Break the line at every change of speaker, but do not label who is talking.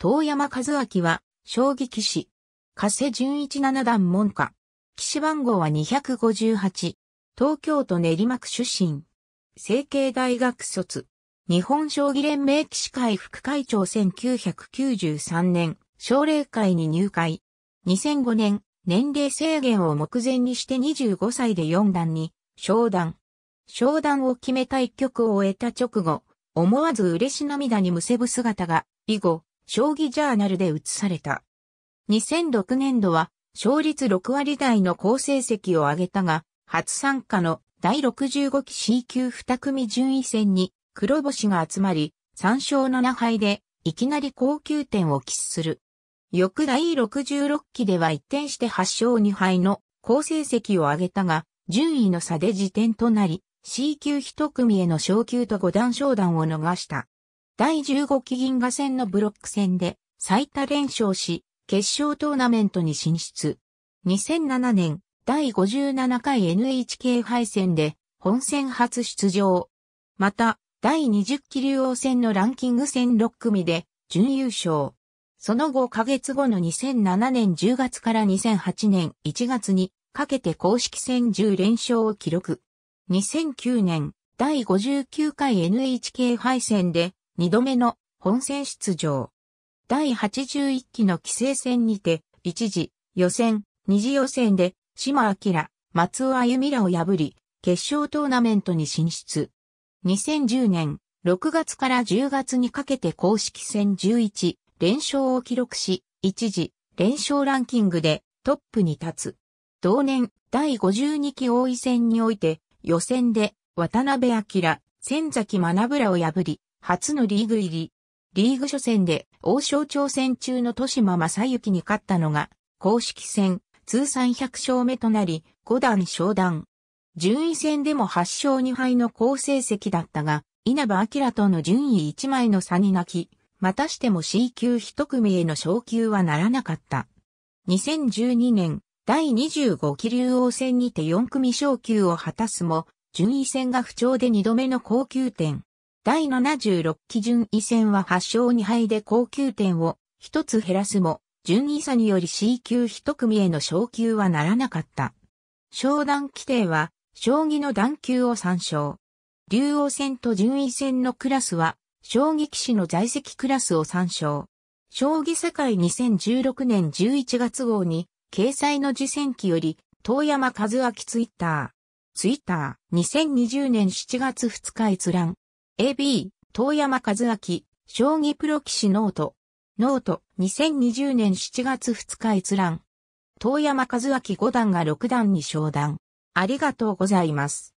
遠山和明は、将棋棋士。加瀬純一七段門下。棋士番号は258。東京都練馬区出身。成形大学卒。日本将棋連盟棋士会副会長1993年、奨励会に入会。2005年、年齢制限を目前にして25歳で4段に、昇段。昇段を決めた一局を終えた直後、思わず嬉し涙にむせぶ姿が、以後、将棋ジャーナルで移された。2006年度は、勝率6割台の好成績を上げたが、初参加の第65期 C 級2組順位戦に黒星が集まり、3勝7敗で、いきなり高級点を喫する。翌第66期では一転して8勝2敗の好成績を上げたが、順位の差で時点となり、C 級1組への昇級と5段昇段を逃した。第15期銀河戦のブロック戦で最多連勝し、決勝トーナメントに進出。2007年、第57回 NHK 敗戦で本戦初出場。また、第20期竜王戦のランキング戦6組で準優勝。その後ヶ月後の2007年10月から2008年1月にかけて公式戦10連勝を記録。2009年第59回 NHK 敗戦で2度目の本戦出場。第81期の規制戦にて、一時、予選、二次予選で、島明、松尾歩美らを破り、決勝トーナメントに進出。2010年、6月から10月にかけて公式戦11連勝を記録し、一時、連勝ランキングでトップに立つ。同年、第52期王位戦において、予選で、渡辺明、千崎学らを破り、初のリーグ入り。リーグ初戦で王将挑戦中の豊島正幸に勝ったのが、公式戦、通算100勝目となり、5段昇段。順位戦でも8勝2敗の好成績だったが、稲葉明との順位1枚の差に泣き、またしても C 級一組への昇級はならなかった。2012年、第25期竜王戦にて4組昇級を果たすも、順位戦が不調で2度目の高級点。第76期順位戦は8勝2敗で高級点を1つ減らすも、順位差により C 級1組への昇級はならなかった。昇段規定は、将棋の段級を参照。竜王戦と順位戦のクラスは、将棋騎士の在籍クラスを参照。将棋世界2016年11月号に、掲載の次戦記より、遠山和明ツイッター。ツイッター、2020年7月2日閲覧。AB、遠山和明、将棋プロ棋士ノート。ノート、2020年7月2日閲覧。遠山和明5段が6段に昇段。ありがとうございます。